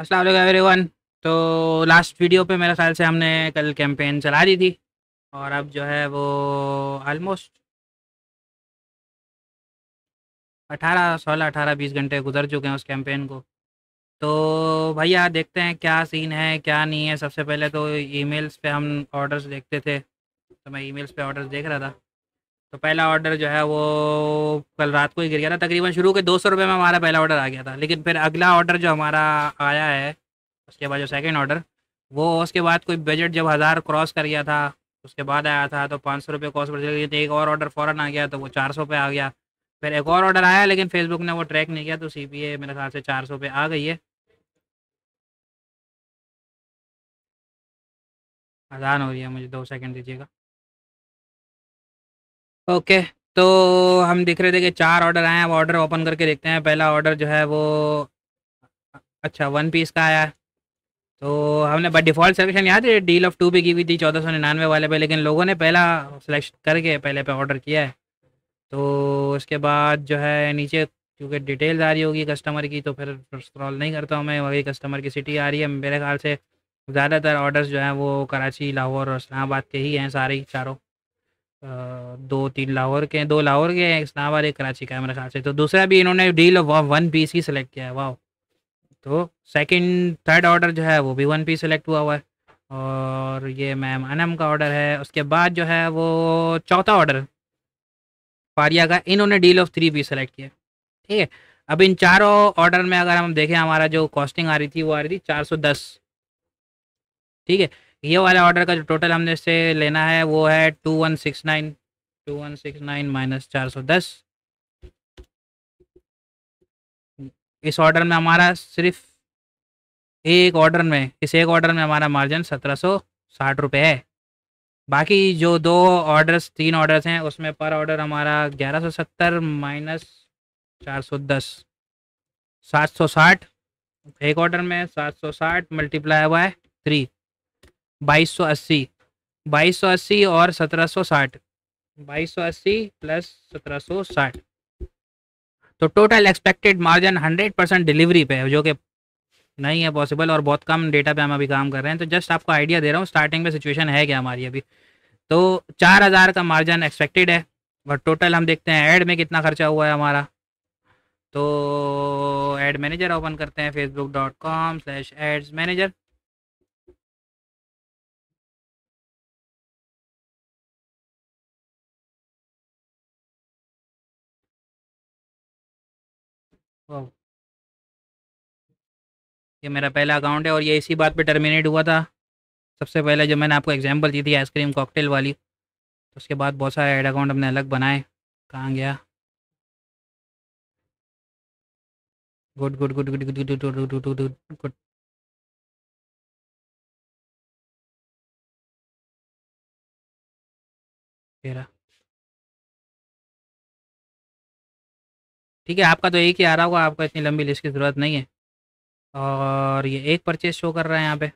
Aslam everyone तो last video पे मेरे ख्याल से हमने कल कैंपेन चला दी थी और अब जो है वो आलमोस्ट अठारह सोलह अठारह बीस घंटे गुजर चुके हैं उस कैंपेन को तो भैया देखते हैं क्या सीन है क्या नहीं है सबसे पहले तो ईमेल्स पे हम ऑर्डर्स देखते थे तो मैं ईमेल्स पे ऑर्डर्स देख रहा था तो पहला ऑर्डर जो है वो कल रात को ही गिर गया था तकरीबन शुरू के दो सौ रुपये में हमारा पहला ऑर्डर आ गया था लेकिन फिर अगला ऑर्डर जो हमारा आया है उसके बाद जो सेकेंड ऑर्डर वो उसके बाद कोई बजट जब हज़ार क्रॉस कर गया था उसके बाद आया था तो पाँच सौ रुपये कॉस्ट पर दिया गई एक और ऑर्डर फ़ौरन आ गया तो वो चार सौ पे आ गया फिर एक और ऑर्डर आया लेकिन फेसबुक ने वो ट्रैक नहीं किया तो सी पी ए मेरे ख्याल से चार सौ पे आ गई है अजान हो रही है मुझे दो सेकंड दीजिएगा ओके तो हम दिख रहे थे कि चार ऑर्डर आए हैं अब ऑर्डर ओपन करके देखते हैं पहला ऑर्डर जो है वो अच्छा वन पीस का आया तो हमने बट डिफ़ॉल्ट सिलेक्शन याद है डील ऑफ टू भी की हुई थी चौदह सौ निन्यानवे वाले पे लेकिन लोगों ने पहला सिलेक्ट करके पहले पे ऑर्डर किया है तो उसके बाद जो है नीचे क्योंकि डिटेल्स आ रही होगी कस्टमर की तो फिर स्क्रॉल नहीं करता हूँ मैं वही कस्टमर की सिटी आ रही है मेरे ख्याल से ज़्यादातर ऑर्डर्स जो हैं वो कराची लाहौर और इस्लामाबाद के ही हैं सारे चारों दो तीन लाहौर के हैं दो लाहौर के हैं इस्लामाबाद एक कराची का है मेरे ख्याल से तो दूसरा भी इन्होंने डील वन पीस ही सिलेक्ट किया है वाह तो सेकंड थर्ड ऑर्डर जो है वो भी वन पीस सिलेक्ट हुआ हुआ है और ये मैम अनम का ऑर्डर है उसके बाद जो है वो चौथा ऑर्डर फारिया का इन्होंने deal of three piece select किया ठीक है अब इन चारों ऑर्डर में अगर हम देखें हमारा जो कॉस्टिंग आ रही थी वो आ रही थी चार सौ दस ठीक है ये वाला ऑर्डर का जो टोटल हमने से लेना है वो है two one six nine two one six nine minus चार सौ दस इस ऑर्डर में हमारा सिर्फ एक ऑर्डर में इस एक ऑर्डर में हमारा मार्जिन सत्रह सौ साठ रुपये है बाकी जो दो ऑर्डर्स तीन ऑर्डर्स हैं उसमें पर ऑर्डर हमारा ग्यारह सौ सत्तर माइनस चार सौ दस सात सौ साठ एक ऑर्डर में सात सौ साठ मल्टीप्लाई हुआ है थ्री बाईस बाईस सौ अस्सी सौ अस्सी और सत्रह सौ साठ बाईस सौ अस्सी प्लस सत्रह सौ साठ तो total expected margin hundred percent delivery पे है जो कि नहीं है पॉसिबल और बहुत कम डेटा पे हम अभी काम कर रहे हैं तो जस्ट आपको आइडिया दे रहा हूँ स्टार्टिंग में सिचुएशन है क्या हमारी अभी तो चार हज़ार का मार्जिन एक्सपेक्टेड है और टोटल हम देखते हैं ऐड में कितना खर्चा हुआ है हमारा तो एड मैनेजर ओपन करते हैं Facebook dot com slash ads manager ये मेरा पहला अकाउंट है और ये इसी बात पे टर्मिनेट हुआ था सबसे पहले जब मैंने आपको एग्जांपल दी थी आइसक्रीम कॉकटेल वाली तो उसके बाद बहुत सारे एड अकाउंट हमने अलग बनाए कहाँ गया good good good good good good good good good good good तेरा ठीक है आपका तो एक ही आ रहा होगा आपको इतनी लंबी लिस्ट की ज़रूरत नहीं है और ये एक परचेज शो कर रहा है यहाँ पे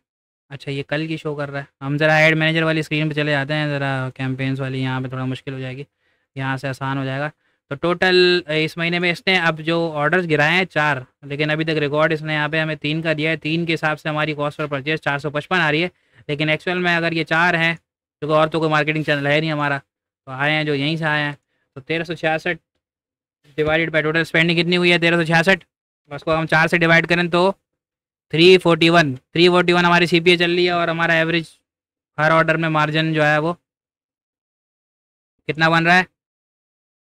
अच्छा ये कल की शो कर रहा है हम ज़रा एड मैनेजर वाली स्क्रीन पे चले जाते हैं ज़रा कैंपेन्स वाली यहाँ पे थोड़ा मुश्किल हो जाएगी यहाँ से आसान हो जाएगा तो टोटल इस महीने में इसने अब जो ऑर्डर्स गिराए हैं चार लेकिन अभी तक रिकॉर्ड इसने यहाँ पे हमें तीन का दिया है तीन के हिसाब से हमारी कॉस्ट पर परचेज चार सौ पचपन आ रही है लेकिन एक्चुअल में अगर ये चार हैं क्योंकि और तो कोई मार्केटिंग चैनल है नहीं हमारा तो आए हैं जो यहीं से आए हैं तो तेरह सौ छियासठ डिवाइडेड बाई टोटल स्पेंडिंग कितनी हुई है तेरह सौ छियासठ उसको हम चार से डिवाइड करें तो three forty one three forty one हमारी सी चल रही है और हमारा एवरेज हर ऑर्डर में मार्जिन जो है वो कितना बन रहा है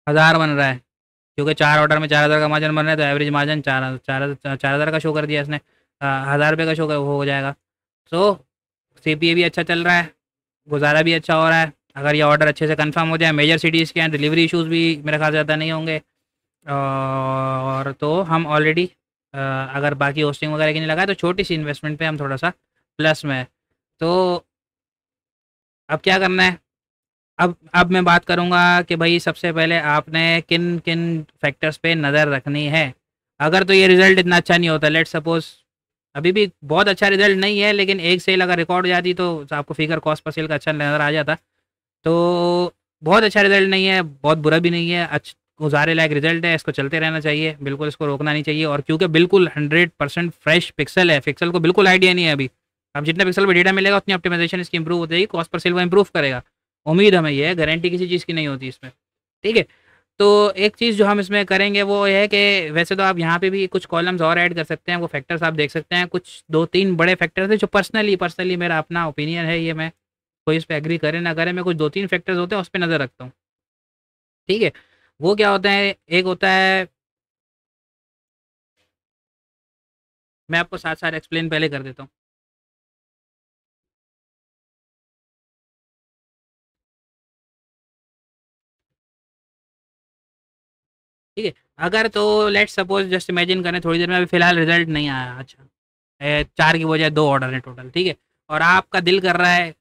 हज़ार बन रहा है क्योंकि चार ऑर्डर में चार हज़ार का मार्जिन बन रहा है तो एवरेज मार्जिन चार चार चार हज़ार का शो कर दिया इसने हज़ार रुपये का शो कर, हो जाएगा सो सी भी अच्छा चल रहा है गुजारा भी अच्छा हो रहा है अगर ये ऑर्डर अच्छे से कंफर्म हो जाए मेजर सिटीज़ के हैं डिलीवरी इशूज़ भी मेरे ख्याल से ज़्यादा नहीं होंगे और तो हम ऑलरेडी अगर बाकी होस्टिंग वगैरह की नहीं लगाए तो छोटी सी इन्वेस्टमेंट पे हम थोड़ा सा प्लस में है तो अब क्या करना है अब अब मैं बात करूँगा कि भाई सबसे पहले आपने किन किन फैक्टर्स पे नज़र रखनी है अगर तो ये रिज़ल्ट इतना अच्छा नहीं होता लेट सपोज़ अभी भी बहुत अच्छा रिजल्ट नहीं है लेकिन एक सेल अगर रिकॉर्ड जाती तो आपको फिगर कॉस्ट पर सेल का अच्छा नज़र आ जाता तो बहुत अच्छा रिजल्ट नहीं है बहुत बुरा भी नहीं है अच्छा गुजारे लायक रिजल्ट है इसको चलते रहना चाहिए बिल्कुल इसको रोकना नहीं चाहिए और क्योंकि बिल्कुल हंड्रेड परसेंट फ्रेश पिक्सल है पिक्सल को बिल्कुल आइडिया नहीं है अभी अब जितना पिक्सल पर डेटा मिलेगा उतनी ऑप्टिमाइजेशन इसकी इंप्रूव हो जाएगी कॉस्ट पर सेल वो इंप्रूव करेगा उम्मीद हमें यह है गारंटी किसी चीज़ की नहीं होती इसमें ठीक है तो एक चीज़ जो हम इसमें करेंगे वो ये है कि वैसे तो आप यहाँ पे भी कुछ कॉलम्स और ऐड कर सकते हैं वो फैक्टर्स आप देख सकते हैं कुछ दो तीन बड़े फैक्टर्स हैं जो पर्सनली पर्सनली मेरा अपना ओपिनियन है ये मैं कोई इस पर एग्री करे ना करें मैं कुछ दो तीन फैक्टर्स होते हैं उस पर नज़र रखता हूँ ठीक है वो क्या होता है एक होता है मैं आपको साथ साथ एक्सप्लेन पहले कर देता हूँ ठीक है अगर तो लेट सपोज जस्ट इमेजिन करें थोड़ी देर में अभी फिलहाल रिजल्ट नहीं आया अच्छा चार की बजाय दो ऑर्डर है टोटल ठीक है और आपका दिल कर रहा है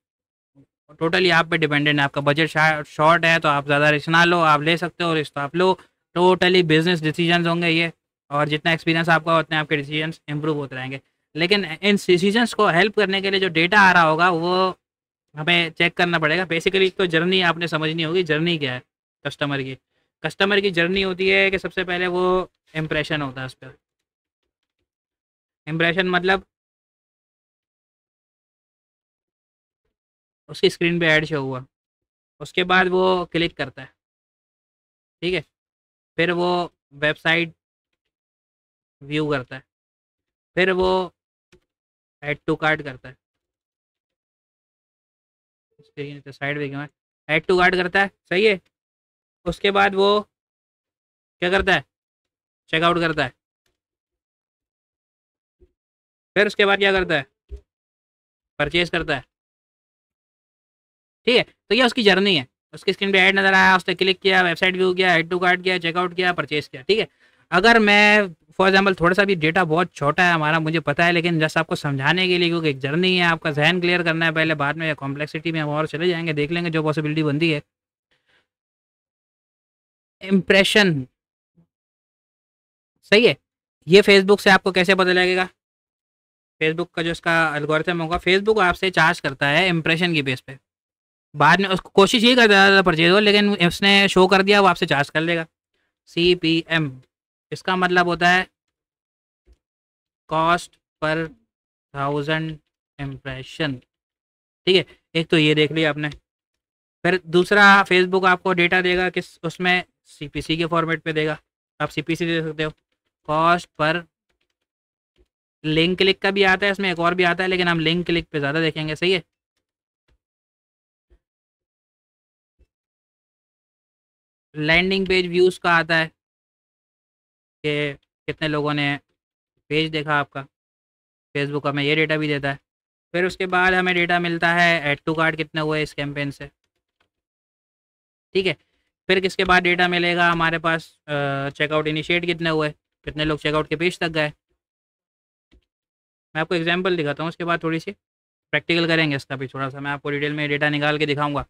टोटली आप पे डिपेंडेंट है आपका बजट शॉर्ट है तो आप ज़्यादा रिस्क ना लो आप ले सकते हो और तो आप लो टोटली बिजनेस डिसीजन होंगे ये और जितना एक्सपीरियंस आपका उतने आपके डिसीजन इम्प्रूव होते रहेंगे लेकिन इन डिसीजंस को हेल्प करने के लिए जो डेटा आ रहा होगा वो हमें चेक करना पड़ेगा बेसिकली तो जर्नी आपने समझनी होगी जर्नी क्या है कस्टमर की कस्टमर की जर्नी होती है कि सबसे पहले वो इम्प्रेशन होता है उस पर इम्प्रेशन मतलब उसकी स्क्रीन पे ऐड शो हुआ उसके बाद वो क्लिक करता है ठीक है फिर वो वेबसाइट व्यू करता है फिर वो ऐड टू कार्ड करता है स्क्रीन तो साइड देखिए क्यों ऐड टू कार्ड करता है सही है उसके बाद वो क्या करता है चेकआउट करता है फिर उसके बाद क्या करता है परचेज करता है ठीक है तो ये उसकी जर्नी है उसकी स्क्रीन पे ऐड नजर आया उसने क्लिक किया वेबसाइट व्यू किया हेड टू कार्ड किया चेकआउट किया परचेज किया ठीक है अगर मैं फॉर एग्जाम्पल थोड़ा सा भी डेटा बहुत छोटा है हमारा मुझे पता है लेकिन जस्ट आपको समझाने के लिए क्योंकि एक जर्नी है आपका जहन क्लियर करना है पहले बाद में या कॉम्प्लेक्सिटी में हम और चले जाएंगे देख लेंगे जो पॉसिबिलिटी बनती है इम्प्रेशन सही है ये फेसबुक से आपको कैसे पता लगेगा फेसबुक का जो इसका एल्गोरिथम होगा फेसबुक आपसे चार्ज करता है इम्प्रेशन की बेस पे बाद में उसको कोशिश यही करता था परचेज हो लेकिन उसने शो कर दिया वो आपसे चार्ज कर लेगा सी पी एम इसका मतलब होता है कॉस्ट पर थाउजेंड इम्प्रेशन ठीक है एक तो ये देख लिया आपने फिर दूसरा फेसबुक आपको डेटा देगा किस उसमें सीपीसी के फॉर्मेट में देगा आप सीपीसी दे सकते हो कॉस्ट पर लिंक क्लिक का भी आता है इसमें एक और भी आता है लेकिन हम लिंक क्लिक पे ज़्यादा देखेंगे सही है लैंडिंग पेज व्यूज़ का आता है कि कितने लोगों ने पेज देखा आपका फेसबुक हमें ये डेटा भी देता है फिर उसके बाद हमें डेटा मिलता है एड टू कार्ड कितने हुए इस कैंपेन से ठीक है फिर किसके बाद डेटा मिलेगा हमारे पास चेकआउट इनिशिएट कितने हुए कितने लोग चेकआउट के पेज तक गए मैं आपको एग्जांपल दिखाता हूँ उसके बाद थोड़ी सी प्रैक्टिकल करेंगे इसका भी थोड़ा सा मैं आपको डिटेल में डेटा निकाल के दिखाऊंगा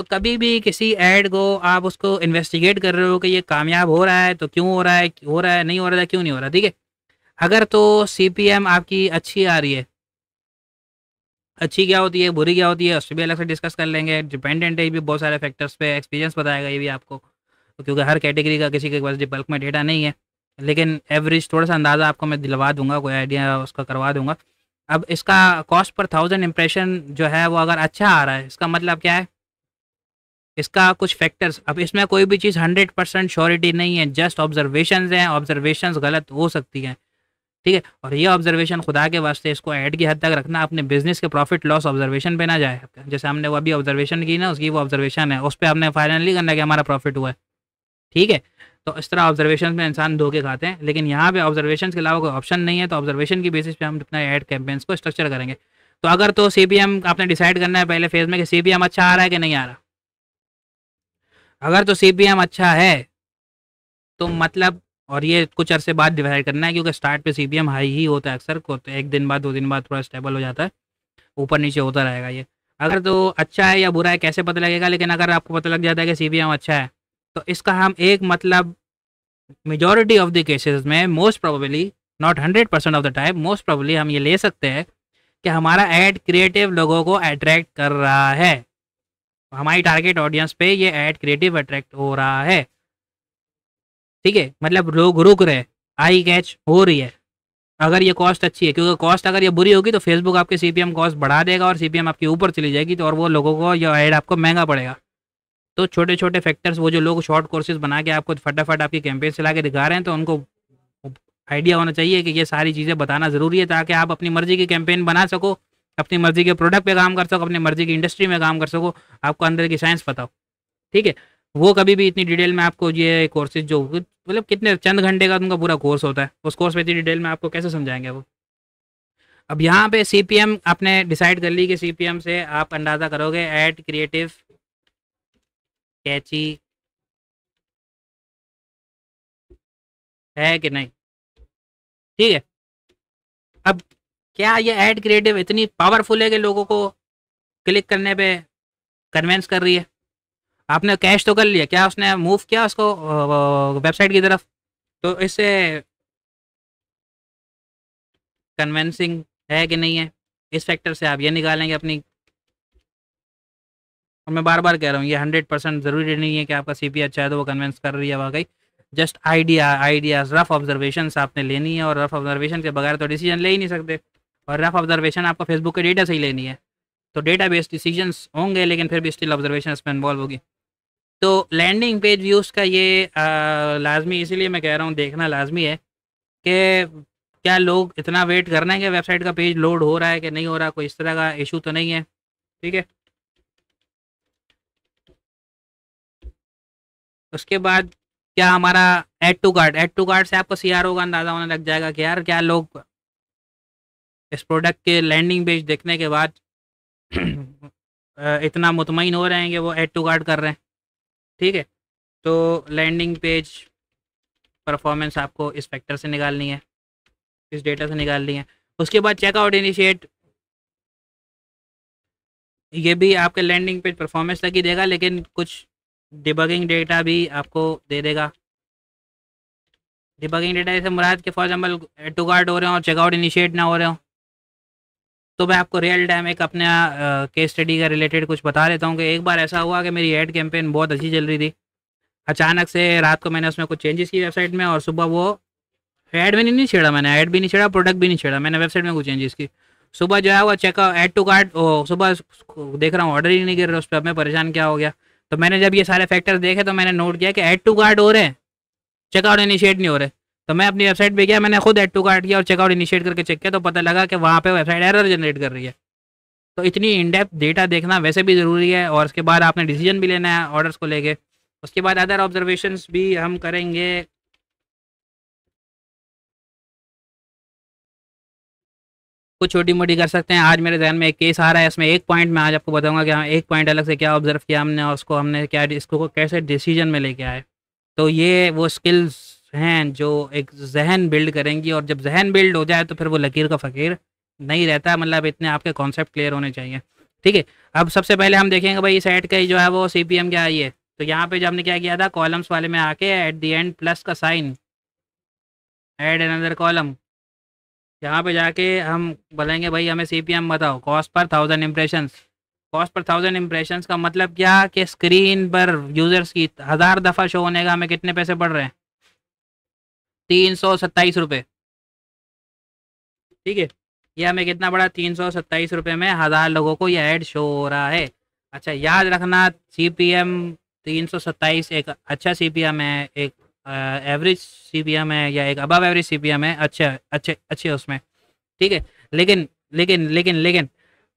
तो कभी भी किसी ऐड को आप उसको इन्वेस्टिगेट कर रहे हो कि ये कामयाब हो रहा है तो क्यों हो रहा है हो रहा है नहीं हो रहा है क्यों नहीं हो रहा ठीक है अगर तो सी आपकी अच्छी आ रही है अच्छी क्या होती है बुरी क्या होती है उससे भी अलग से डिस्कस कर लेंगे डिपेंडेंट है ये भी बहुत सारे फैक्टर्स पे एक्सपीरियंस बताएगा ये भी आपको तो क्योंकि हर कैटेगरी का किसी के पास बल्क में डेटा नहीं है लेकिन एवरेज थोड़ा सा अंदाज़ा आपको मैं दिलवा दूंगा कोई आइडिया उसका करवा दूंगा अब इसका कॉस्ट पर थाउजेंड इंप्रेशन जो है वो अगर अच्छा आ रहा है इसका मतलब क्या है इसका कुछ फैक्टर्स अब इसमें कोई भी चीज़ हंड्रेड परसेंट श्योरिटी नहीं है जस्ट ऑब्जर्वेशन हैं ऑब्जर्वेशन गलत हो सकती हैं ठीक है और ये ऑब्जर्वेशन खुदा के वास्ते इसको ऐड की हद तक रखना अपने बिजनेस के प्रॉफिट लॉस ऑब्जर्वेशन पे ना जाए जैसे हमने वो अभी ऑब्जर्वेशन की ना उसकी वो ऑब्जर्वेशन है उस पर हमने फाइनली करना कि हमारा प्रॉफिट हुआ है ठीक है तो इस तरह ऑब्जर्वेशन में इंसान धोखे खाते हैं लेकिन यहाँ पे ऑब्जर्वेशन के अलावा कोई ऑप्शन नहीं है तो ऑब्जर्वेशन की बेसिस पे हम अपना एड कैंपेन्स को स्ट्रक्चर करेंगे तो अगर तो सी आपने डिसाइड करना है पहले फेज में कि सी अच्छा आ रहा है कि नहीं आ रहा अगर तो सी अच्छा है तो मतलब और ये कुछ अरसे बाद डिवाइड करना है क्योंकि स्टार्ट पे सी हाई ही होता है अक्सर को तो एक दिन बाद दो दिन बाद थोड़ा स्टेबल हो जाता है ऊपर नीचे होता रहेगा ये अगर तो अच्छा है या बुरा है कैसे पता लगेगा लेकिन अगर आपको पता लग जाता है कि सी अच्छा है तो इसका हम एक मतलब मेजोरिटी ऑफ द केसेस में most probably not hundred percent of the time most probably हम ये ले सकते हैं कि हमारा एड क्रिएटिव लोगों को अट्रैक्ट कर रहा है हमारी टारगेट ऑडियंस पे ये ऐड क्रिएटिव अट्रैक्ट हो रहा है ठीक है मतलब लोग रुक रहे आई कैच हो रही है अगर ये कॉस्ट अच्छी है क्योंकि कॉस्ट अगर ये बुरी होगी तो फेसबुक आपके सी कॉस्ट बढ़ा देगा और सी आपके ऊपर चली जाएगी तो और वो लोगों को यह ऐड आपको महंगा पड़ेगा तो छोटे छोटे फैक्टर्स वो जो लोग शॉर्ट कोर्सेज बना के आपको फटाफट आपकी कैंपेन चला के दिखा रहे हैं तो उनको आइडिया होना चाहिए कि ये सारी चीज़ें बताना ज़रूरी है ताकि आप अपनी मर्ज़ी की कैंपेन बना सको अपनी मर्जी के प्रोडक्ट पे काम कर सको अपनी मर्जी की इंडस्ट्री में काम कर सको आपको अंदर की साइंस पता हो ठीक है वो कभी भी इतनी डिटेल में आपको ये कोर्सेज जो मतलब कितने चंद घंटे का उनका पूरा कोर्स होता है उस कोर्स में इतनी डिटेल में आपको कैसे समझाएंगे वो अब यहाँ पे सी पी एम आपने डिसाइड कर ली कि सी पी एम से आप अंदाज़ा करोगे एट क्रिएटिव कैची है कि नहीं ठीक है अब क्या ये एड क्रिएटिव इतनी पावरफुल है कि लोगों को क्लिक करने पे कन्वेंस कर रही है आपने कैश तो कर लिया क्या उसने मूव किया उसको वेबसाइट की तरफ तो इससे कन्वेंसिंग है कि नहीं है इस फैक्टर से आप ये निकालेंगे अपनी और मैं बार बार कह रहा हूँ ये हंड्रेड परसेंट ज़रूरी नहीं है कि आपका सी अच्छा है तो वो कन्वेंस कर रही है वाकई just idea ideas rough observation आपने लेनी है और रफ़ ऑब्जर्वेशन के बगैर तो डिसीजन ले ही नहीं सकते और रफ ऑब्जर्वेशन आपको फेसबुक के डेटा से ही लेनी है तो डेटा बेस्ड डिसीजन होंगे लेकिन फिर भी स्टिल ऑब्जर्वेशन इसमें इन्वॉल्व होगी तो लैंडिंग पेज व्यूज़ का ये लाजमी इसीलिए मैं कह रहा हूँ देखना लाजमी है कि क्या लोग इतना वेट कर रहे हैं कि वेबसाइट का पेज लोड हो रहा है कि नहीं हो रहा कोई इस तरह का इशू तो नहीं है ठीक है उसके बाद क्या हमारा add to cart add to cart से आपको सीआरओ का अंदाज़ा होने लग जाएगा कि यार क्या लोग इस प्रोडक्ट के लैंडिंग पेज देखने के बाद इतना मुतमिन हो रहे हैं कि वो एड टू कार्ड कर रहे हैं ठीक है तो लैंडिंग पेज परफॉर्मेंस आपको इस फैक्टर से निकालनी है इस डेटा से निकालनी है उसके बाद चेकआउट इनिशिएट ये भी आपके लैंडिंग पेज परफॉर्मेंस तक ही देगा लेकिन कुछ डिबगिंग डेटा भी आपको दे देगा डिबगिंग डेटा जैसे मुराद के फॉर एग्जाम्पल टू गार्ड हो रहे हो और चेकआउट इनिशिएट ना हो रहे हो तो मैं आपको रियल टाइम एक अपने केस स्टडी का रिलेटेड कुछ बता देता हूँ कि एक बार ऐसा हुआ कि मेरी एड कैंपेन बहुत अच्छी चल रही थी अचानक से रात को मैंने उसमें कुछ चेंजेस की वेबसाइट में और सुबह वो ऐड भी नहीं छेड़ा मैंने ऐड भी नहीं छेड़ा प्रोडक्ट भी नहीं छेड़ा मैंने वेबसाइट में कुछ चेंजेस की सुबह जो है वो चेक ऐड टू कार्ड सुबह देख रहा हूँ ऑर्डर ही नहीं कर रहा उस पर मैं परेशान क्या हो गया तो मैंने जब ये सारे फैक्टर्स देखे तो मैंने नोट किया कि ऐड टू कार्ड हो रहे हैं चेकआउट इनिशिएट नहीं हो रहे तो मैं अपनी वेबसाइट पे गया मैंने खुद एड टू कार्ट किया और चेकआउट इनिशिएट करके चेक किया तो पता लगा कि वहाँ पे वेबसाइट एरर जनरेट कर रही है तो इतनी इनडेप्थ डेटा देखना वैसे भी ज़रूरी है और उसके बाद आपने डिसीजन भी लेना है ऑर्डर्स को लेके उसके बाद अदर ऑब्जर्वेशन भी हम करेंगे कुछ छोटी मोटी कर सकते हैं आज मेरे जहन में एक केस आ रहा है इसमें एक पॉइंट मैं आज आपको बताऊंगा कि हम हाँ, एक पॉइंट अलग से क्या ऑब्जर्व किया हमने और उसको हमने क्या इसको कैसे डिसीजन में लेके आए तो ये वो स्किल्स हैं जो एक जहन बिल्ड करेंगी और जब जहन बिल्ड हो जाए तो फिर वो लकीर का फ़कीर नहीं रहता मतलब इतने आपके कॉन्सेप्ट क्लियर होने चाहिए ठीक है अब सबसे पहले हम देखेंगे भाई इस एड का ही जो है वो सी पी एम क्या आई है तो यहाँ पे जो हमने क्या किया था कॉलम्स वाले में आके एट दी एंड प्लस का साइन एड अनदर कॉलम यहाँ पे जाके हम बोलेंगे भाई हमें सी पी एम बताओ cost per thousand impression cost per thousand impression का मतलब क्या कि स्क्रीन पर यूज़र्स की हज़ार दफ़ा शो होने का हमें कितने पैसे पड़ रहे हैं तीन सौ सत्ताईस रुपये ठीक है ये हमें कितना पड़ा तीन सौ सत्ताईस रुपये में हज़ार लोगों को यह ऐड शो हो रहा है अच्छा याद रखना सी पी एम तीन सौ सत्ताईस एक अच्छा सी पी एम है एक एवरेज सी पी एम है या एक above average C P M है अच्छा अच्छे अच्छे उसमें ठीक है लेकिन लेकिन लेकिन लेकिन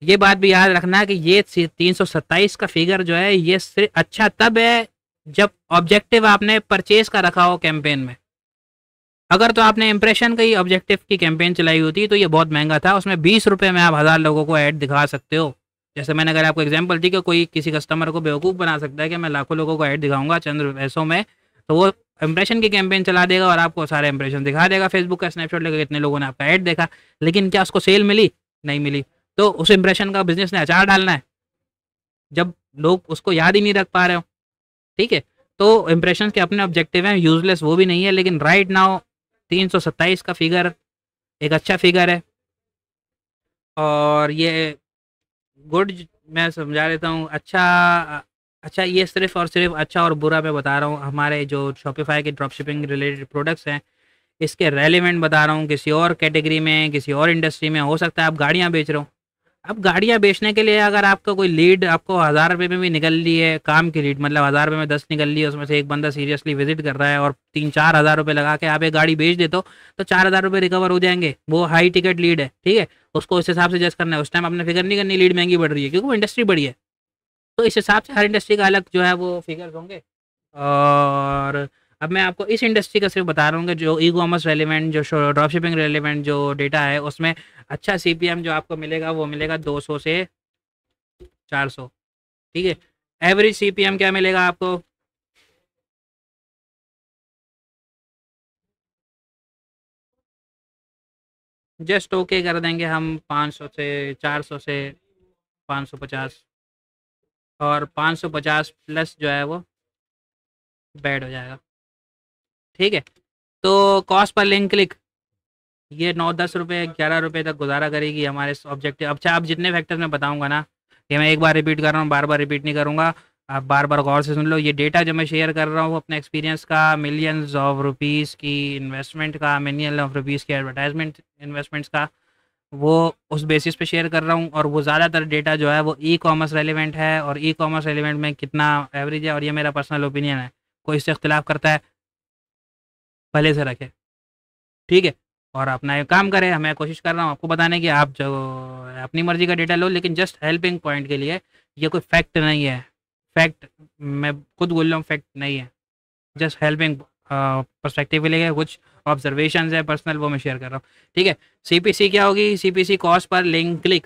ये बात भी याद रखना कि ये तीन सौ सत्ताईस का फिगर जो है ये सिर्फ अच्छा तब है जब ऑब्जेक्टिव आपने परचेज का रखा हो कैंपेन में अगर तो आपने इंप्रेशन का ही ऑब्जेक्टिव की कैंपेन चलाई होती तो ये बहुत महंगा था उसमें बीस रुपये में आप हज़ार लोगों को ऐड दिखा सकते हो जैसे मैंने अगर आपको एग्जाम्पल दी कि कोई किसी कस्टमर को बेवकूफ़ बना सकता है कि मैं लाखों लोगों को ऐड दिखाऊंगा चंद पैसों में तो वो इंप्रेशन की कैंपेन चला देगा और आपको सारे इंप्रेशन दिखा देगा फेसबुक का स्नैपशॉट लेकर कितने लोगों ने आपका ऐड देखा लेकिन क्या उसको सेल मिली नहीं मिली तो उस इंप्रेशन का बिजनेस ने अचार डालना है जब लोग उसको याद ही नहीं रख पा रहे हो ठीक है तो इम्प्रेशन के अपने ऑब्जेक्टिव हैं यूजलेस वो भी नहीं है लेकिन राइट नाउ तीन सौ सत्ताईस का फिगर एक अच्छा फिगर है और ये गुड मैं समझा देता हूँ अच्छा अच्छा ये सिर्फ और सिर्फ अच्छा और बुरा मैं बता रहा हूँ हमारे जो शॉपिफाई के ड्रॉप शिपिंग रिलेटेड प्रोडक्ट्स हैं इसके रेलिवेंट बता रहा हूँ किसी और कैटेगरी में किसी और इंडस्ट्री में हो सकता है आप गाड़ियाँ बेच रहे हो अब गाड़ियाँ बेचने के लिए अगर आपका कोई लीड आपको हज़ार रुपये में भी निकल ली है काम की लीड मतलब हज़ार रुपये में दस निकल ली है उसमें से एक बंदा सीरियसली विजिट कर रहा है और तीन चार हज़ार रुपये लगा के आप एक गाड़ी बेच देते हो तो चार हज़ार रुपये रिकवर हो जाएंगे वो हाई टिकट लीड है ठीक है उसको उस हिसाब से जज करना है उस टाइम आपने फिगर नहीं करनी लीड महंगी बढ़ रही है क्योंकि वो इंडस्ट्री बड़ी है तो इस हिसाब से हर इंडस्ट्री का अलग जो है वो फिगर्स होंगे और अब मैं आपको इस इंडस्ट्री का सिर्फ बता रहा हूँ जो ई कॉमर्स रेलिवेंट जो ड्रॉप शिपिंग रेलिवेंट जो डेटा है उसमें अच्छा सी जो आपको मिलेगा वो मिलेगा दो सौ से चार सौ ठीक है एवरेज सी क्या मिलेगा आपको जस्ट ओके okay कर देंगे हम 500 से 400 से 550 और 550 प्लस जो है वो बैड हो जाएगा ठीक है तो कॉस्ट पर लिंक क्लिक ये नौ दस रुपये ग्यारह रुपये तक गुजारा करेगी हमारे ऑब्जेक्टिव अच्छा आप जितने फैक्टर्स में बताऊंगा ना ये मैं एक बार रिपीट कर रहा हूँ बार बार रिपीट नहीं करूँगा आप बार बार गौर से सुन लो ये डेटा जो मैं शेयर कर रहा हूँ अपने एक्सपीरियंस का मिलियंस ऑफ रुपीस की इन्वेस्टमेंट का मिलियन ऑफ रुपीस की एडवर्टाइजमेंट इन्वेस्टमेंट्स का वो उस बेसिस पे शेयर कर रहा हूँ और वो ज़्यादातर डेटा जो है वो ई कॉमर्स रेलिवेंट है और ई कॉमर्स रेलिवेंट में कितना एवरेज है और ये मेरा पर्सनल ओपिनियन है कोई इससे इख्तिलाफ़ करता है पहले से रखे ठीक है और अपना एक काम करें मैं कोशिश कर रहा हूँ आपको बताने की आप जो अपनी मर्जी का डेटा लो लेकिन जस्ट हेल्पिंग पॉइंट के लिए ये कोई फैक्ट नहीं है फैक्ट मैं खुद बोल रहा हूँ फैक्ट नहीं है जस्ट हेल्पिंग परस्पेक्टिव के लिए कुछ ऑब्जर्वेशन है पर्सनल वो मैं शेयर कर रहा हूँ ठीक है सीपीसी क्या होगी CPC cost per link click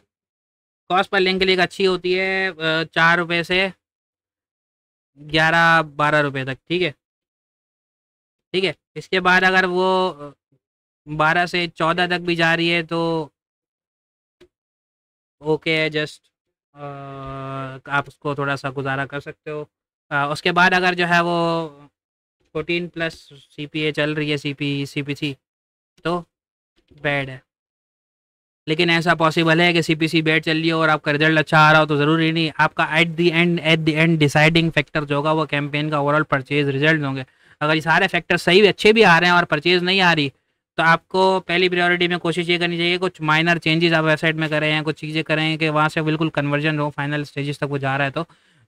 cost per link click अच्छी होती है चार रुपये से ग्यारह बारह रुपये तक ठीक है ठीक है इसके बाद अगर वो बारह से चौदह तक भी जा रही है तो ओके है जस्ट आप उसको थोड़ा सा गुजारा कर सकते हो आ, उसके बाद अगर जो है वो fourteen plus C P A चल रही है C P C P C तो बैड है लेकिन ऐसा पॉसिबल है कि सी पी सी बैड चल रही हो और आपका रिजल्ट अच्छा आ रहा हो तो ज़रूरी नहीं आपका at the end at the end deciding factor जो होगा वो कैंपेन का ओवरऑल परचेज रिजल्ट होंगे अगर ये सारे फैक्टर सही भी अच्छे भी आ रहे हैं और परचेज़ नहीं आ रही तो आपको पहली प्रायोरिटी में कोशिश ये करनी चाहिए कुछ माइनर चेंजेस आप वेबसाइट में करें या कुछ चीज़ें करें कि वहाँ से बिल्कुल कन्वर्जन हो फाइनल स्टेजेस तक वो जा रहा है तो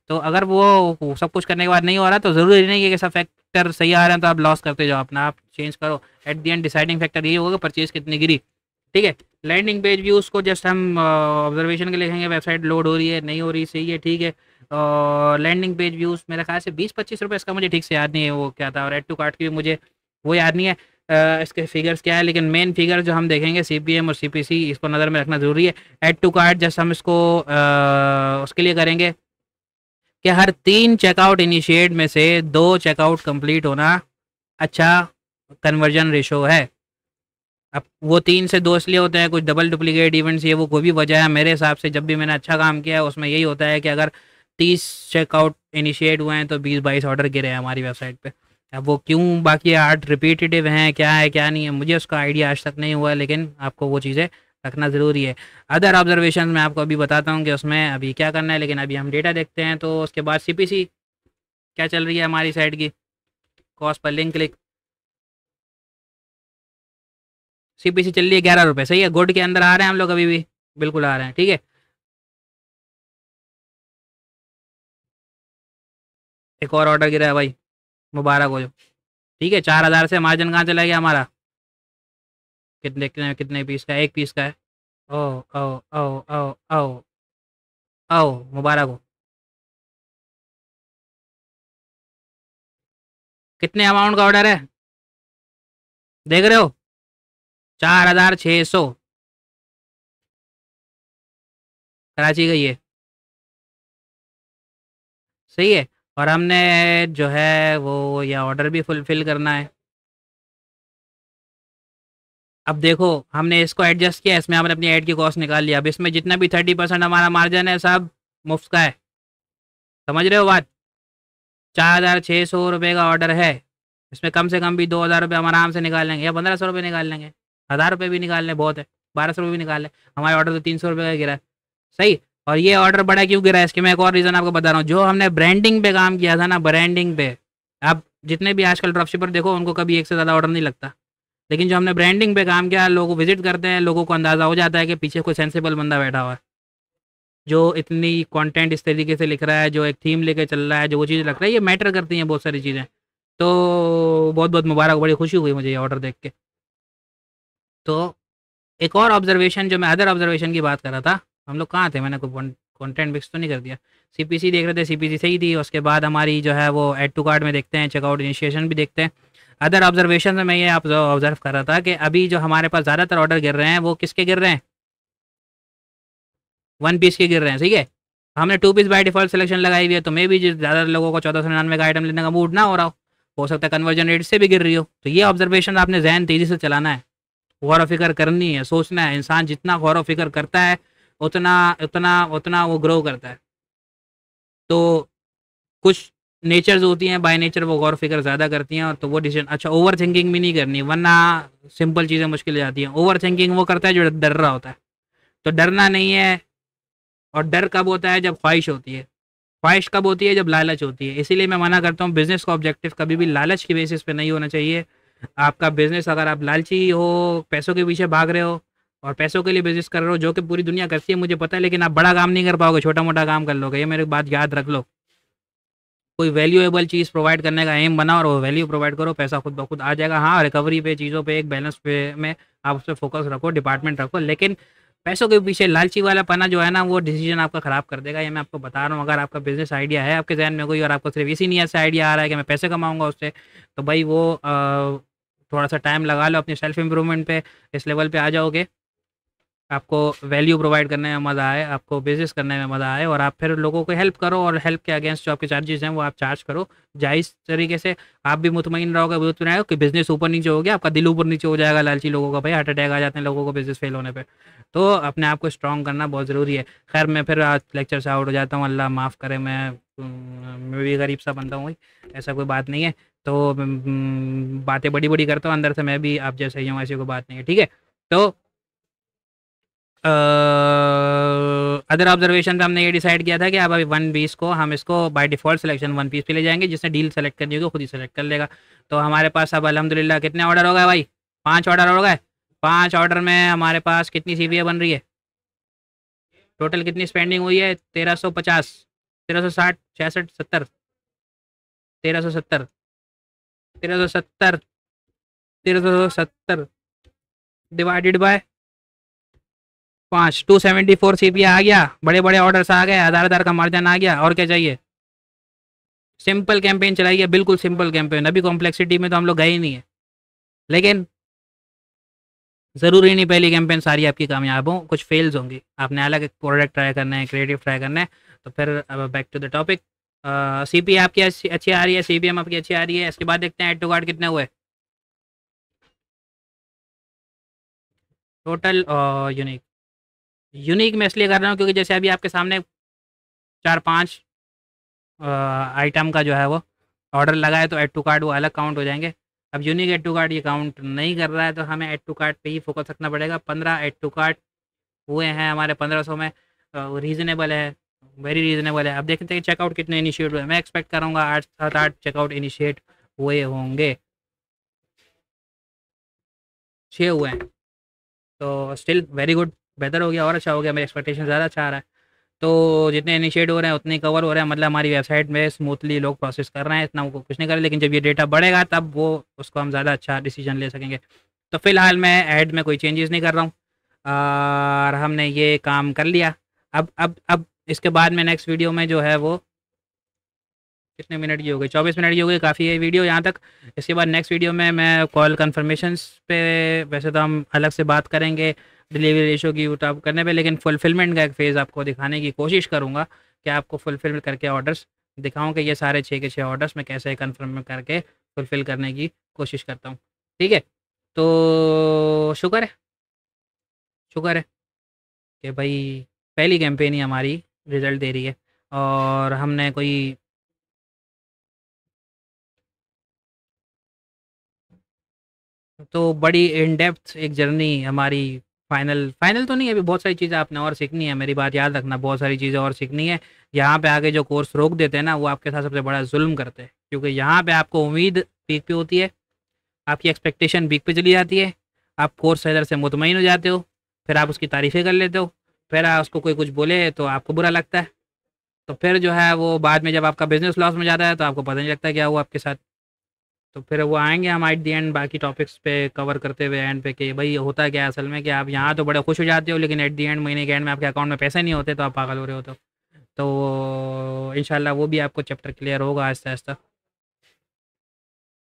तो अगर वो सब कुछ करने के बाद नहीं हो रहा तो ज़रूरी नहीं है कि सब फैक्टर सही आ रहे हैं तो आप लॉस करते जाओ अपना आप चेंज करो at the end deciding factor ये होगा परचेज़ कितनी गिरी ठीक है लैंडिंग पेज व्यूज़ को जस्ट हम ऑब्जर्वेशन के लिखेंगे वेबसाइट लोड हो रही है नहीं हो रही सही है ठीक है और लैंडिंग पेज व्यूज़ मेरे ख्याल से बीस पच्चीस रुपये इसका मुझे ठीक से याद नहीं है वो क्या था और एड टू कार्ट की भी मुझे वो याद नहीं है आ, इसके फिगर्स क्या है लेकिन मेन फिगर जो हम देखेंगे सी पी एम और सी पी सी इसको नज़र में रखना ज़रूरी है एड टू कार्ट जैसे हम इसको आ, उसके लिए करेंगे कि हर तीन चेकआउट इनिशिएट में से दो चेकआउट कम्प्लीट होना अच्छा कन्वर्जन रेशो है अब वो तीन से दो इसलिए होते हैं कुछ डबल डुप्लीकेट इवेंट्स ये वो कोई भी वजह है मेरे हिसाब से जब भी मैंने अच्छा काम किया है उसमें यही होता है कि अगर तीस चेकआउट इनिशिएट हुए हैं तो बीस बाईस ऑर्डर गिरे हैं हमारी वेबसाइट पे अब वो क्यों बाकी आर्ट रिपीटेटिव हैं क्या है क्या नहीं है मुझे उसका आइडिया आज तक नहीं हुआ लेकिन आपको वो चीज़ें रखना ज़रूरी है अदर ऑब्जर्वेशन मैं आपको अभी बताता हूँ कि उसमें अभी क्या करना है लेकिन अभी हम डेटा देखते हैं तो उसके बाद सी क्या चल रही है हमारी साइट की कॉस्ट पर लिंक क्लिक सी चल रही है ग्यारह रुपये सही है गुड के अंदर आ रहे हैं हम लोग अभी भी बिल्कुल आ रहे हैं ठीक है एक और ऑर्डर गिरा है भाई मुबारक हो जो ठीक है चार हज़ार से मार्जिन कहाँ चला गया हमारा कितने कितने कितने पीस का है एक पीस का है ओ ओ ओ ओ ओ आओ मुबारक हो कितने अमाउंट का ऑर्डर है देख रहे हो चार हजार छः सौ कराची गई है सही है और हमने जो है वो यह ऑर्डर भी फुलफिल करना है अब देखो हमने इसको एडजस्ट किया इसमें हमने अपनी ऐड की कॉस्ट निकाल लिया अब इसमें जितना भी थर्टी परसेंट हमारा मार्जिन है सब मुफ्त का है समझ रहे हो बात चार हज़ार छः सौ रुपये का ऑर्डर है इसमें कम से कम भी दो हज़ार रुपये हम आराम से निकाल लेंगे या पंद्रह सौ रुपये निकाल लेंगे हज़ार रुपये भी निकाल लें बहुत है बारह सौ रुपये भी निकाल लें हमारे ऑर्डर तो तीन सौ रुपये का गिरा है सही और ये ऑर्डर बड़ा क्यों गिरा है इसके मैं एक और रीज़न आपको बता रहा हूँ जो हमने ब्रांडिंग पे काम किया था ना ब्रांडिंग पे आप जितने भी आजकल ड्रॉपशिपर देखो उनको कभी एक से ज़्यादा ऑर्डर नहीं लगता लेकिन जो हमने ब्रांडिंग पे काम किया लोग विजिट करते हैं लोगों को अंदाज़ा हो जाता है कि पीछे कोई सेंसिबल बंदा बैठा हुआ है जो इतनी कॉन्टेंट इस तरीके से लिख रहा है जो एक थीम लेके चल रहा है जो वो चीज़ लग रहा है ये मैटर करती हैं बहुत सारी चीज़ें तो बहुत बहुत मुबारक बड़ी खुशी हुई मुझे ये ऑर्डर देख के तो एक और ऑब्जर्वेशन जो मैं अदर ऑब्जर्वेशन की बात कर रहा था हम लोग कहाँ थे मैंने कोई कंटेंट मिक्स तो नहीं कर दिया सीपीसी देख रहे थे सीपीसी सही थी उसके बाद हमारी जो है वो एड टू कार्ड में देखते हैं चेकआउट इनिशिएशन भी देखते हैं अदर ऑब्जर्वेशन में मैं ये आप ऑब्जर्व कर रहा था कि अभी जो हमारे पास ज़्यादातर ऑर्डर गिर रहे हैं वो किसके गिर रहे हैं वन पीस के गिर रहे हैं ठीक है हमने two piece by default selection लगाई हुई है तो मे भी ज़्यादा लोगों को चौदह सौ निन्यानवे का आइटम लेने का मूड ना हो रहा हो हो सकता है कन्वर्जन रेट से भी गिर रही हो तो ये ऑब्जर्वेशन आपने जहन तेज़ी से चलाना है गौर व फिक्र करनी है सोचना है इंसान जितना गौर व फिक्र करता है उतना उतना उतना वो ग्रो करता है तो कुछ नेचर्स होती हैं बाय नेचर वो गौर फिक्र ज़्यादा करती हैं और तो वो डिसीजन अच्छा ओवर थिंकिंग भी नहीं करनी वरना सिंपल चीज़ें मुश्किल हो जाती हैं ओवर थिंकिंग वो करता है जो डर रहा होता है तो डरना नहीं है और डर कब होता है जब ख्वाहिश होती है ख्वाहिश कब होती है जब लालच होती है इसीलिए मैं मना करता हूँ बिज़नेस का ऑब्जेक्टिव कभी भी लालच की बेसिस पे नहीं होना चाहिए आपका बिज़नेस अगर आप लालची हो पैसों के पीछे भाग रहे हो और पैसों के लिए बिजनेस कर रहे हो जो कि पूरी दुनिया करती है मुझे पता है लेकिन आप बड़ा काम नहीं कर पाओगे छोटा मोटा काम कर लोगे ये मेरे बात याद रख लो कोई वैल्यूएबल चीज़ प्रोवाइड करने का एम बनाओ और वो वैल्यू प्रोवाइड करो पैसा खुद ब खुद आ जाएगा हाँ रिकवरी पे चीज़ों पे एक बैलेंस पे में आप उस पर फोकस रखो डिपार्टमेंट रखो लेकिन पैसों के पीछे लालची वाला पना जो है ना वो डिसीजन आपका ख़राब कर देगा ये मैं आपको बता रहा हूँ अगर आपका बिजनेस आइडिया है आपके जहन में कोई और आपको सिर्फ इसी नीयत से आइडिया आ रहा है कि मैं पैसे कमाऊँगा उससे तो भाई वो थोड़ा सा टाइम लगा लो अपने सेल्फ इंप्रूवमेंट पे इस लेवल पे आ जाओगे आपको वैल्यू प्रोवाइड करने में मज़ा आए आपको बिजनेस करने में मज़ा आए और आप फिर लोगों को हेल्प करो और हेल्प के अगेंस्ट जो आपके चार्जेस हैं वो आप चार्ज करो जायज़ तरीके से आप भी मुतमिन रहोगे मुतमिन रहो कि बिज़नेस ऊपर नीचे हो गया आपका दिल ऊपर नीचे हो जाएगा लालची लोगों का भाई हार्ट अटैक आ जाते हैं लोगों को बिज़नेस फेल होने पर तो अपने आप को स्ट्रॉन्ग करना बहुत ज़रूरी है खैर मैं फिर आज लेक्चर से आउट हो जाता हूँ अल्लाह माफ़ करे मैं मैं भी गरीब सा बनता हूँ ऐसा कोई बात नहीं है तो बातें बड़ी बड़ी करता हूँ अंदर से मैं भी आप जैसे ही हूँ ऐसी कोई बात नहीं है ठीक है तो अदर ऑब्जर्वेशन पे हमने ये डिसाइड किया था कि अब अभी वन पीस को हम इसको by default selection one piece पे ले जाएंगे जिसने डील सेलेक्ट करनी होगी खुद ही सेलेक्ट कर लेगा तो हमारे पास अब अलहमदिल्ला कितने ऑर्डर हो गए भाई पाँच ऑर्डर हो गए पाँच ऑर्डर में हमारे पास कितनी सी बन रही है टोटल कितनी स्पेंडिंग हुई है तेरह सौ पचास तेरह सौ साठ छियासठ सत्तर तेरह सौ सत्तर तेरह सौ सत्तर तेरह सौ सत्तर डिवाइडेड बाय पाँच टू सेवेंटी फोर सी आ गया बड़े बड़े ऑर्डर्स आ गए हज़ार हज़ार का मार्जन आ गया और क्या चाहिए सिंपल कैंपेन चलाइए बिल्कुल सिंपल कैंपेन अभी कॉम्प्लेक्सिटी में तो हम लोग गए ही नहीं है लेकिन ज़रूरी नहीं पहली कैंपेन सारी आपकी कामयाब हो कुछ फेल्स होंगी आपने अलग प्रोडक्ट ट्राई करना है क्रिएटिव ट्राई करना है तो फिर अब back to the topic C P आपकी अच्छी अच्छी आ रही है सी पी एम आपकी अच्छी आ रही है इसके बाद देखते हैं एड टू कार्ड कितने हुए टोटल यूनिक यूनिक मैं इसलिए कर रहा हूँ क्योंकि जैसे अभी आपके सामने चार पाँच आइटम का जो है वो ऑर्डर लगाए तो एड टू कार्ड वो अलग काउंट हो जाएंगे अब यूनिक एड टू कार्ड ये काउंट नहीं कर रहा है तो हमें एड टू कार्ड पे ही फोकस रखना पड़ेगा पंद्रह एड टू कार्ड हुए हैं हमारे पंद्रह सौ में रीज़नेबल है वेरी रीज़नेबल है अब देखते हैं चेकआउट कितने इनिशिएट हुए मैं एक्सपेक्ट करूँगा आठ सात आठ चेकआउट इनिशिएट हुए होंगे छः हुए हैं तो स्टिल वेरी गुड बेहतर हो गया और अच्छा हो गया मेरे एक्सपेक्टेशन ज़्यादा अच्छा आ रहा है तो जितने इनिशिएट हो रहे हैं उतने कवर हो रहे हैं मतलब हमारी वेबसाइट में स्मूथली लोग प्रोसेस कर रहे हैं इतना उनको कुछ नहीं कर रहे लेकिन जब ये डेटा बढ़ेगा तब वो उसको हम ज़्यादा अच्छा डिसीजन ले सकेंगे तो फिलहाल मैं ऐड में कोई चेंजेस नहीं कर रहा हूँ और हमने ये काम कर लिया अब अब अब इसके बाद में नेक्स्ट वीडियो में जो है वो कितने मिनट की हो गई चौबीस मिनट की हो गई काफ़ी है वीडियो यहाँ तक इसके बाद नेक्स्ट वीडियो में मैं कॉल कन्फर्मेशन पे वैसे तो हम अलग से बात करेंगे डिलीवरी रेशो की वो तो आप करने पे लेकिन फुलफिलमेंट का एक फेज़ आपको दिखाने की कोशिश करूँगा कि आपको फुलफिल करके ऑर्डर्स दिखाऊँ कि ये सारे छः के छः ऑर्डर्स मैं कैसे कन्फर्म करके फुलफ़िल करने की कोशिश करता हूँ ठीक है तो शुक्र है शुक्र है कि भाई पहली कैंपेन ही हमारी रिज़ल्ट दे रही है और हमने कोई तो बड़ी इन डेप्थ एक जर्नी हमारी फाइनल फाइनल तो नहीं है अभी बहुत सारी चीज़ें आपने और सीखनी है मेरी बात याद रखना बहुत सारी चीज़ें और सीखनी है यहाँ पे आगे जो कोर्स रोक देते हैं ना वो आपके साथ सबसे बड़ा जुल्म करते हैं क्योंकि यहाँ पे आपको उम्मीद पीक पे होती है आपकी एक्सपेक्टेशन पीक पे चली जाती है आप कोर्स इधर से मुतमिन हो जाते हो फिर आप उसकी तारीफ़ें कर लेते हो फिर उसको कोई कुछ बोले तो आपको बुरा लगता है तो फिर जो है वो बाद में जब आपका बिज़नेस लॉस में जाता है तो आपको पता नहीं लगता क्या हुआ आपके साथ तो फिर वो आएंगे हम एट दी एंड बाकी टॉपिक्स पे कवर करते हुए एंड पे कि भाई होता है क्या असल में कि आप यहाँ तो बड़े खुश हो जाते हो लेकिन एट दी एंड महीने के एंड में आपके अकाउंट में पैसे नहीं होते तो आप पागल हो रहे हो तो तो शाला वो भी आपको चैप्टर क्लियर होगा आहिस्ता आहिस्ता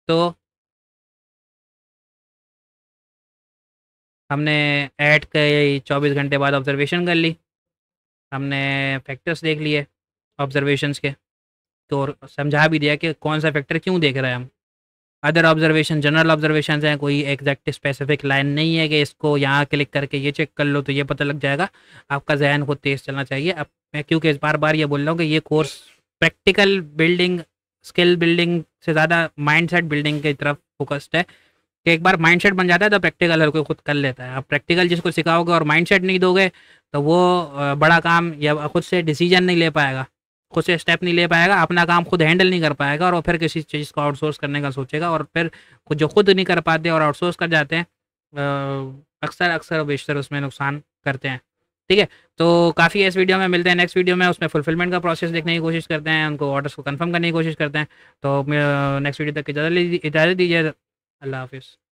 तो हमने एट के चौबीस घंटे बाद ऑब्जर्वेशन कर ली हमने फैक्टर्स देख लिए ऑब्जर्वेशंस के तो समझा भी दिया कि कौन सा फैक्टर क्यों देख रहे हैं हम अदर ऑब्जर्वेशन जनरल ऑब्जर्वेशन हैं कोई एग्जैक्ट स्पेसिफिक लाइन नहीं है कि इसको यहाँ क्लिक करके ये चेक कर लो तो ये पता लग जाएगा आपका जहन को तेज़ चलना चाहिए अब मैं क्योंकि इस बार बार ये बोल रहा हूँ कि ये course practical building skill building से ज़्यादा सेट बिल्डिंग की तरफ फोकस्ड है कि एक बार सेट बन जाता है तो प्रैक्टिकल हर कोई खुद कर लेता है आप प्रैक्टिकल जिसको सिखाओगे और सेट नहीं दोगे तो वो बड़ा काम या खुद से डिसीजन नहीं ले पाएगा खुद से स्टेप नहीं ले पाएगा अपना काम खुद हैंडल नहीं कर पाएगा और फिर किसी चीज़ को आउटसोर्स करने का सोचेगा और फिर जो खुद नहीं कर पाते और आउटसोर्स कर जाते हैं अक्सर अक्सर बेशतर उसमें नुकसान करते हैं ठीक है तो काफ़ी इस वीडियो में मिलते हैं नेक्स्ट वीडियो में उसमें फुलफिलमेंट का प्रोसेस देखने की कोशिश करते हैं उनको ऑर्डर्स को कंफर्म करने की कोशिश करते हैं तो नेक्स्ट वीडियो तक इजाज़त इजाज़त दीजिए अल्लाह हाफिज़